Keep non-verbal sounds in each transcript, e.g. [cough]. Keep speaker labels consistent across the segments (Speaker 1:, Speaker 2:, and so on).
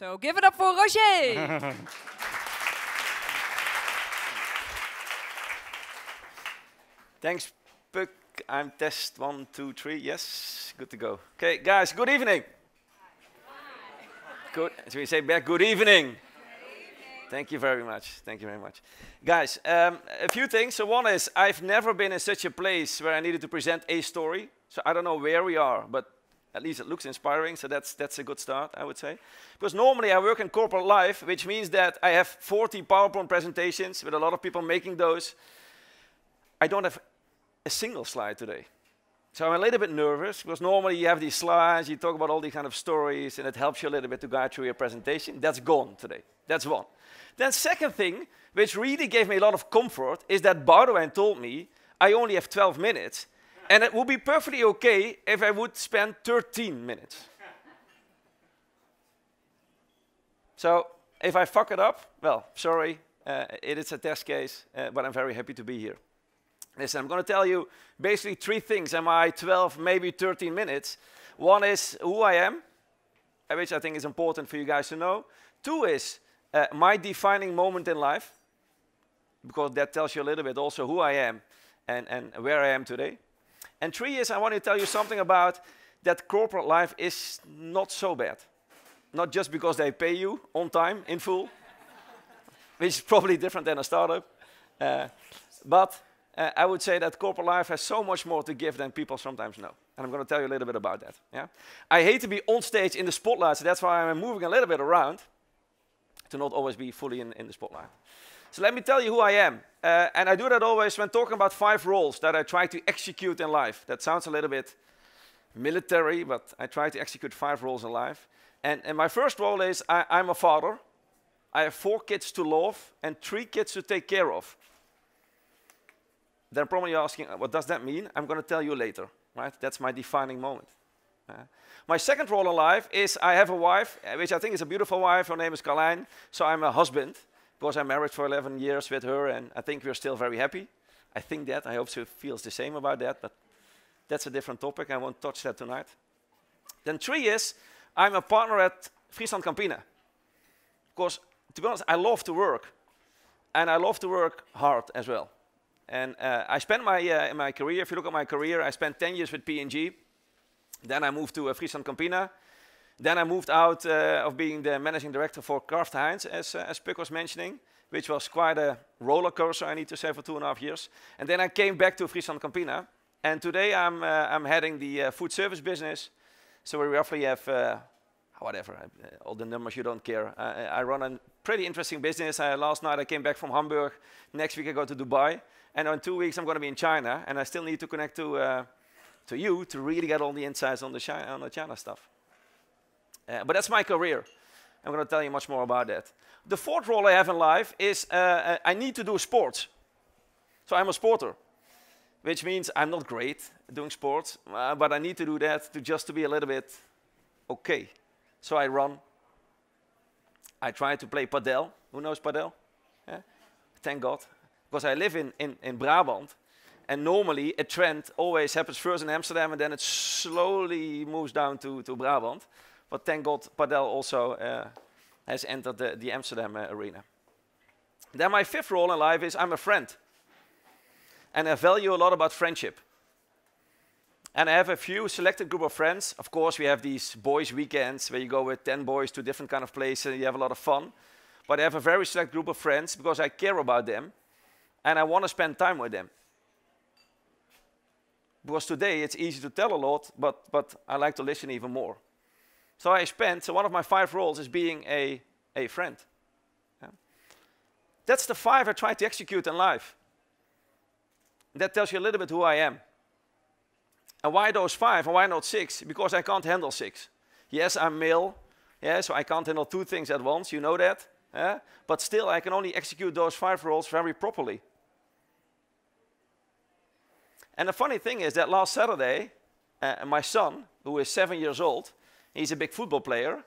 Speaker 1: So give it up for Roger. [laughs] Thanks, Puck. I'm test one, two, three. Yes, good to go. Okay, guys, good evening. Hi. Good. So we say back, good evening. good evening. Thank you very much. Thank you very much. Guys, um, a few things. So, one is I've never been in such a place where I needed to present a story. So, I don't know where we are, but at least it looks inspiring, so that's, that's a good start, I would say. Because normally I work in corporate life, which means that I have 40 PowerPoint presentations with a lot of people making those. I don't have a single slide today. So I'm a little bit nervous because normally you have these slides, you talk about all these kind of stories, and it helps you a little bit to guide through your presentation. That's gone today. That's one. Then second thing, which really gave me a lot of comfort, is that Boudouin told me I only have 12 minutes, and it would be perfectly okay if I would spend 13 minutes. [laughs] so if I fuck it up, well, sorry, uh, it is a test case, uh, but I'm very happy to be here. Listen, I'm going to tell you basically three things in my 12, maybe 13 minutes. One is who I am, uh, which I think is important for you guys to know. Two is uh, my defining moment in life, because that tells you a little bit also who I am and, and where I am today. And three is I want to tell you something about that corporate life is not so bad. Not just because they pay you on time, in full, [laughs] which is probably different than a startup. Uh, but uh, I would say that corporate life has so much more to give than people sometimes know. And I'm going to tell you a little bit about that. Yeah? I hate to be on stage in the spotlight, so that's why I'm moving a little bit around to not always be fully in, in the spotlight. So let me tell you who I am. Uh, and I do that always when talking about five roles that I try to execute in life. That sounds a little bit military, but I try to execute five roles in life. And, and my first role is I, I'm a father. I have four kids to love and three kids to take care of. Then probably you are asking, uh, what does that mean? I'm going to tell you later, right? That's my defining moment. Uh, my second role in life is I have a wife, uh, which I think is a beautiful wife. Her name is Caroline, So I'm a husband. Because I married for 11 years with her, and I think we're still very happy. I think that. I hope she feels the same about that, but that's a different topic. I won't touch that tonight. Then three is I'm a partner at Friesland Campina. Because, to be honest, I love to work. And I love to work hard as well. And uh, I spent my, uh, my career, if you look at my career, I spent 10 years with P&G. Then I moved to uh, Friesland Campina. Then I moved out uh, of being the managing director for Kraft Heinz, as, uh, as Puck was mentioning, which was quite a roller coaster, I need to say, for two and a half years. And then I came back to Friesland Campina. And today I'm, uh, I'm heading the uh, food service business. So we roughly have, uh, whatever, uh, all the numbers you don't care. I, I run a pretty interesting business. last night I came back from Hamburg. Next week I go to Dubai. And in two weeks I'm going to be in China. And I still need to connect to, to you to really get all the insights on the, China, on the China stuff. Uh, but that's my career. I'm going to tell you much more about that. The fourth role I have in life is uh, uh I need to do sports. So I'm a sporter, which means I'm not great doing sports, uh, but I need to do that to just to be a little bit okay. So I run. I try to play padel. Who knows padel? Yeah? Thank God. Because I live in, in, in Brabant, and normally a trend always happens first in Amsterdam and then it slowly moves down to, to Brabant. But thank God, Padel also uh, has entered the, the Amsterdam uh, arena. Then my fifth role in life is I'm a friend. And I value a lot about friendship. And I have a few selected group of friends. Of course, we have these boys weekends where you go with 10 boys to different kind of places and you have a lot of fun. But I have a very select group of friends because I care about them and I want to spend time with them. Because today it's easy to tell a lot, but, but I like to listen even more. So I spent, so one of my five roles is being a, a friend. Yeah. That's the five I tried to execute in life. That tells you a little bit who I am. And why those five and why not six? Because I can't handle six. Yes, I'm male. Yeah, so I can't handle two things at once. You know that. Yeah? But still, I can only execute those five roles very properly. And the funny thing is that last Saturday, uh, my son, who is seven years old, He's a big football player,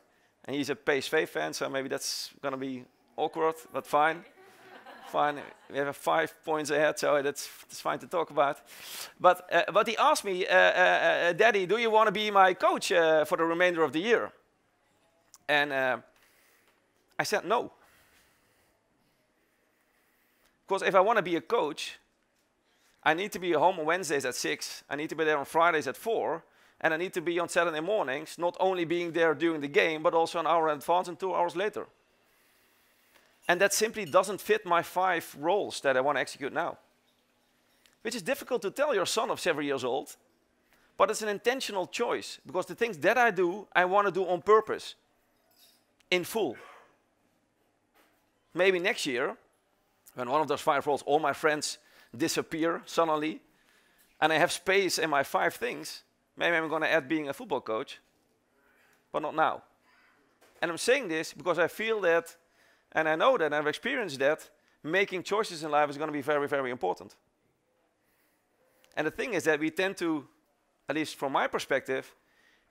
Speaker 1: and he's a PSV fan, so maybe that's going to be awkward, but fine. fine. We have five points ahead, so that's, that's fine to talk about. But, uh, but he asked me, uh, uh, uh, uh Daddy, do you want to be my coach uh, for the remainder of the year? And I said no. Because if I want to be a coach, I need to be home on Wednesdays at 6, I need to be there on Fridays at 4, and I need to be on Saturday mornings, not only being there during the game, but also an hour in advance and two hours later. And that simply doesn't fit my five roles that I want to execute now. Which is difficult to tell your son of several years old, but it's an intentional choice because the things that I do, I want to do on purpose, in full. Maybe next year, when one of those five roles, all my friends disappear suddenly, and I have space in my five things, Maybe I'm going to add being a football coach, but not now. And I'm saying this because I feel that, and I know that, I've experienced that, making choices in life is going to be very, very important. And the thing is that we tend to, at least from my perspective,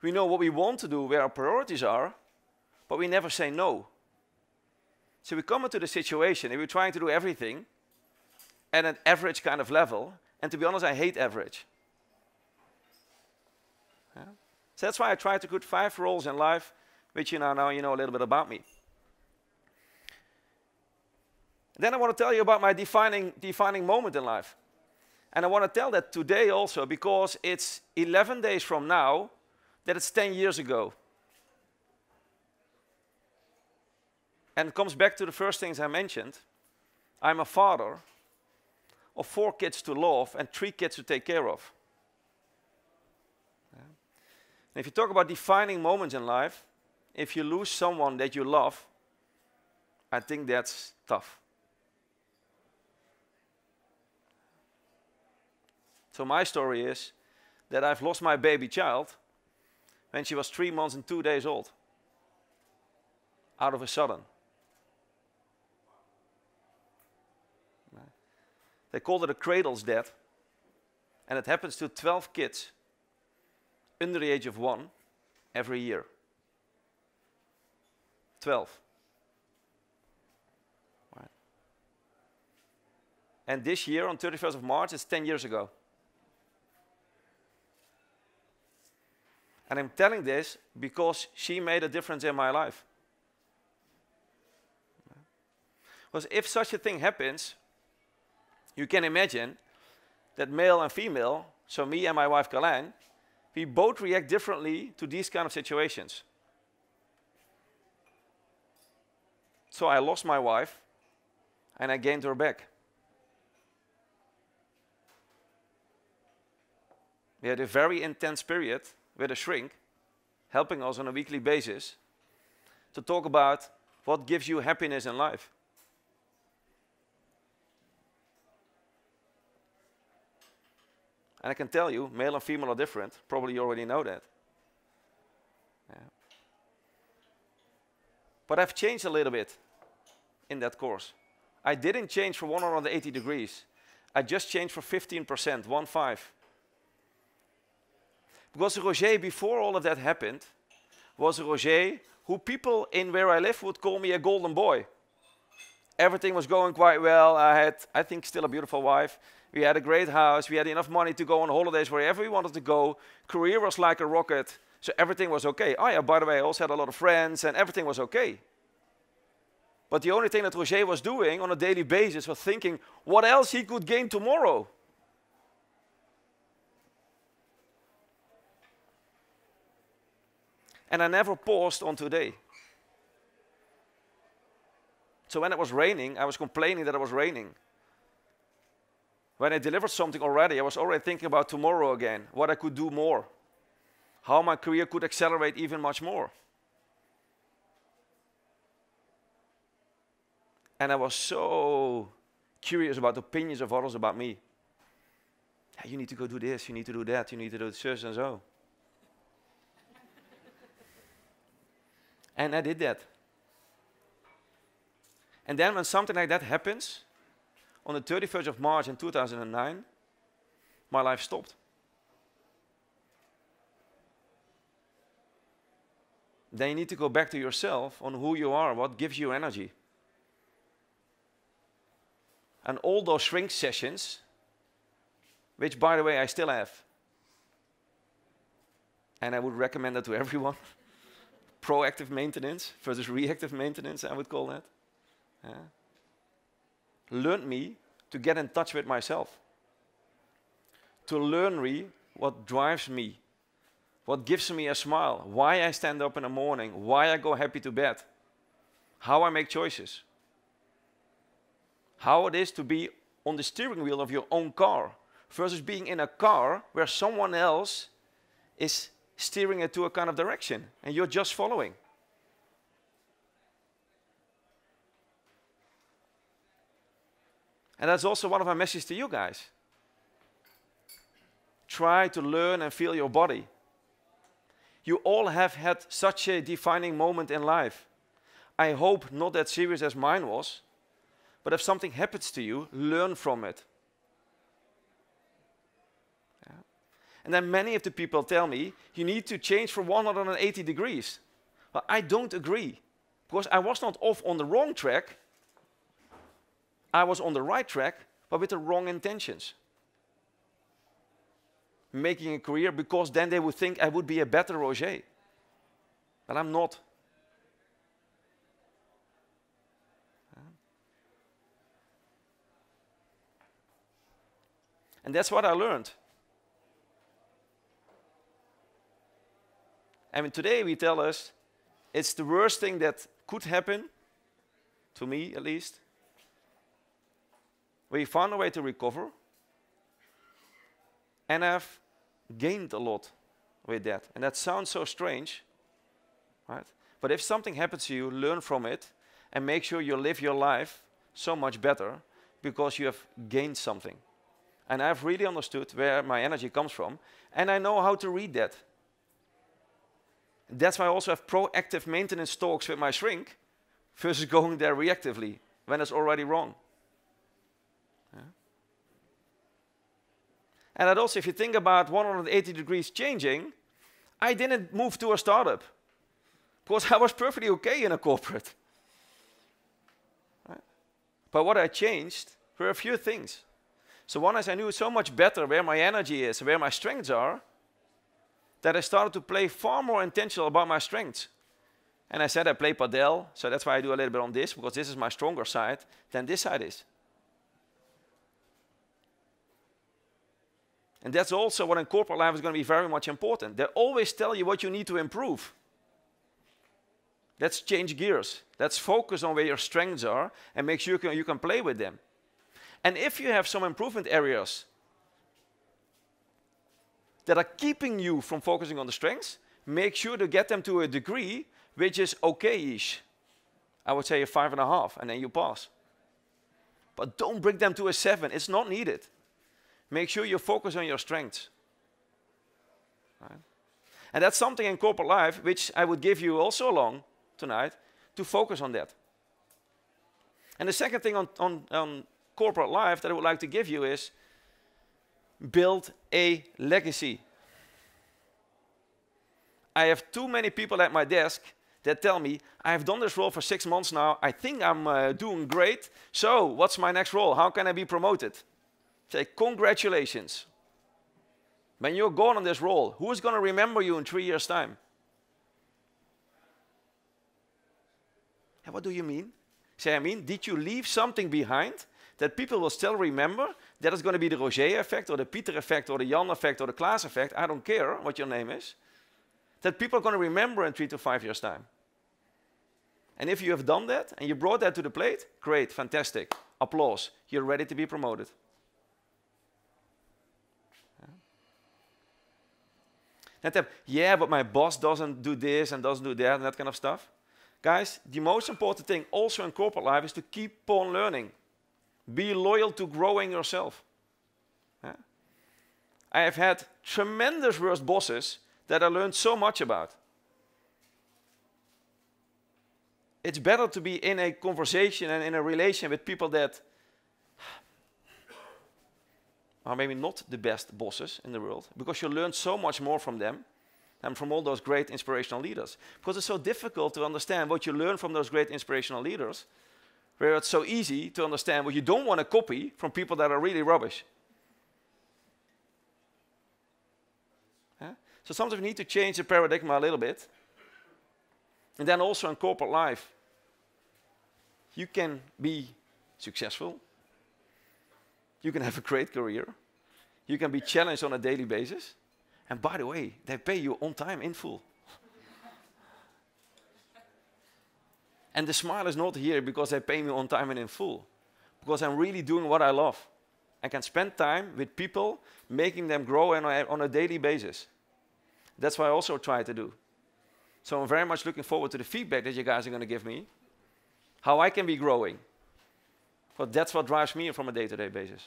Speaker 1: we know what we want to do, where our priorities are, but we never say no. So we come into the situation and we're trying to do everything at an average kind of level. And to be honest, I hate average. So that's why I tried to put five roles in life, which you know now you know a little bit about me. Then I want to tell you about my defining, defining moment in life. And I want to tell that today also because it's 11 days from now that it's 10 years ago. And it comes back to the first things I mentioned. I'm a father of four kids to love and three kids to take care of. And if you talk about defining moments in life, if you lose someone that you love, I think that's tough. So my story is that I've lost my baby child when she was three months and two days old, out of a sudden. They called it a cradle's death, and it happens to 12 kids under the age of one every year. 12. Right. And this year, on 31st of March, it's 10 years ago. And I'm telling this because she made a difference in my life. Because if such a thing happens, you can imagine that male and female, so me and my wife Kalijn, we both react differently to these kind of situations. So I lost my wife and I gained her back. We had a very intense period with a shrink helping us on a weekly basis to talk about what gives you happiness in life. And I can tell you, male and female are different. Probably you already know that. Yeah. But I've changed a little bit in that course. I didn't change for 180 degrees. I just changed for 15%, one five. Because Roger, before all of that happened, was Roger who people in where I live would call me a golden boy. Everything was going quite well. I had, I think, still a beautiful wife. We had a great house. We had enough money to go on holidays wherever we wanted to go. Career was like a rocket. So everything was okay. Oh, yeah, by the way, I also had a lot of friends and everything was okay. But the only thing that Roger was doing on a daily basis was thinking what else he could gain tomorrow. And I never paused on today. So when it was raining, I was complaining that it was raining. When I delivered something already, I was already thinking about tomorrow again, what I could do more, how my career could accelerate even much more. And I was so curious about opinions of others about me. Hey, you need to go do this, you need to do that, you need to do this and so. and I did that. And then when something like that happens, on the 31st of March in 2009, my life stopped. Then you need to go back to yourself on who you are, what gives you energy. And all those shrink sessions, which by the way, I still have. And I would recommend that to everyone. [laughs] Proactive maintenance versus reactive maintenance, I would call that. Yeah learned me to get in touch with myself, to learn me what drives me, what gives me a smile, why I stand up in the morning, why I go happy to bed, how I make choices, how it is to be on the steering wheel of your own car versus being in a car where someone else is steering it to a kind of direction and you're just following. And that's also one of our messages to you guys. Try to learn and feel your body. You all have had such a defining moment in life. I hope not that serious as mine was, but if something happens to you, learn from it. Yeah. And then many of the people tell me, you need to change for 180 degrees. Well, I don't agree, because I was not off on the wrong track, I was on the right track, but with the wrong intentions. Making a career because then they would think I would be a better Roger. But I'm not. And that's what I learned. I mean, today we tell us it's the worst thing that could happen, to me at least, we found a way to recover and have gained a lot with that. And that sounds so strange, right? But if something happens to you, learn from it and make sure you live your life so much better because you have gained something. And I've really understood where my energy comes from, and I know how to read that. That's why I also have proactive maintenance talks with my shrink versus [laughs] going there reactively when it's already wrong. And that also, if you think about 180 degrees changing, I didn't move to a startup because I was perfectly okay in a corporate. But what I changed were a few things. So one is I knew so much better where my energy is, where my strengths are, that I started to play far more intentional about my strengths. And I said I play padel, so that's why I do a little bit on this, because this is my stronger side than this side is. And that's also what in corporate life is going to be very much important. They always tell you what you need to improve. Let's change gears. Let's focus on where your strengths are and make sure you can, you can play with them. And if you have some improvement areas that are keeping you from focusing on the strengths, make sure to get them to a degree which is okay-ish. I would say a five and a half, and then you pass. But don't bring them to a seven. It's not needed. Make sure you focus on your strengths. Right? And that's something in corporate life which I would give you also along tonight to focus on that. And the second thing on, on, on corporate life that I would like to give you is build a legacy. I have too many people at my desk that tell me, I have done this role for six months now, I think I'm uh, doing great, so what's my next role? How can I be promoted? Say, congratulations. When you're gone on this role, who's going to remember you in three years' time? And what do you mean? Say, I mean, did you leave something behind that people will still remember? That is going to be the Roger effect or the Peter effect or the Jan effect or the Klaas effect. I don't care what your name is. That people are going to remember in three to five years' time. And if you have done that and you brought that to the plate, great, fantastic, applause. You're ready to be promoted. that yeah, but my boss doesn't do this and doesn't do that and that kind of stuff. Guys, the most important thing also in corporate life is to keep on learning. Be loyal to growing yourself. Yeah? I have had tremendous worst bosses that I learned so much about. It's better to be in a conversation and in a relation with people that are maybe not the best bosses in the world because you learn so much more from them and from all those great inspirational leaders. Because it's so difficult to understand what you learn from those great inspirational leaders, where it's so easy to understand what you don't want to copy from people that are really rubbish. Yeah? So sometimes we need to change the paradigm a little bit. And then also in corporate life, you can be successful you can have a great career. You can be challenged on a daily basis. And by the way, they pay you on time in full. [laughs] and the smile is not here because they pay me on time and in full. Because I'm really doing what I love. I can spend time with people, making them grow on a, uh, on a daily basis. That's what I also try to do. So I'm very much looking forward to the feedback that you guys are going to give me, how I can be growing. But that's what drives me from a day-to-day basis.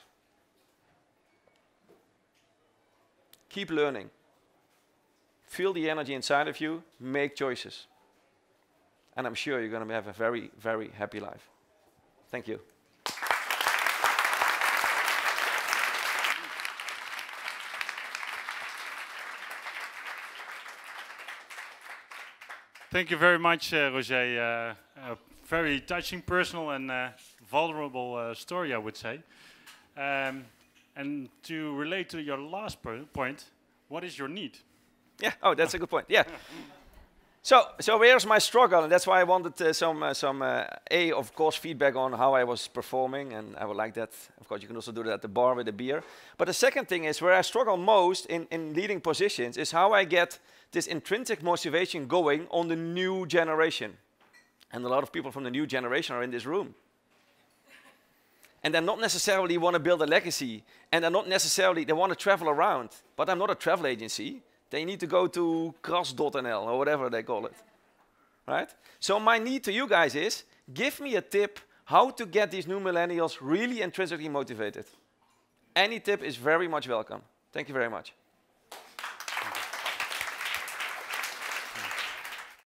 Speaker 1: Keep learning. Feel the energy inside of you, make choices. And I'm sure you're going to have a very, very happy life. Thank you. Thank you very much, uh, Roger. Uh, uh, very touching, personal, and uh, vulnerable uh, story, I would say. Um, and to relate to your last point, what is your need? Yeah. Oh, that's a good point. Yeah. [laughs] So, so where's my struggle, and that's why I wanted uh, some, uh, some uh, a of course feedback on how I was performing, and I would like that. Of course, you can also do that at the bar with a beer. But the second thing is where I struggle most in, in leading positions is how I get this intrinsic motivation going on the new generation, and a lot of people from the new generation are in this room and they not necessarily want to build a legacy and they're not necessarily they want to travel around but i'm not a travel agency they need to go to cross.nl or whatever they call it right so my need to you guys is give me a tip how to get these new millennials really intrinsically motivated any tip is very much welcome thank you very much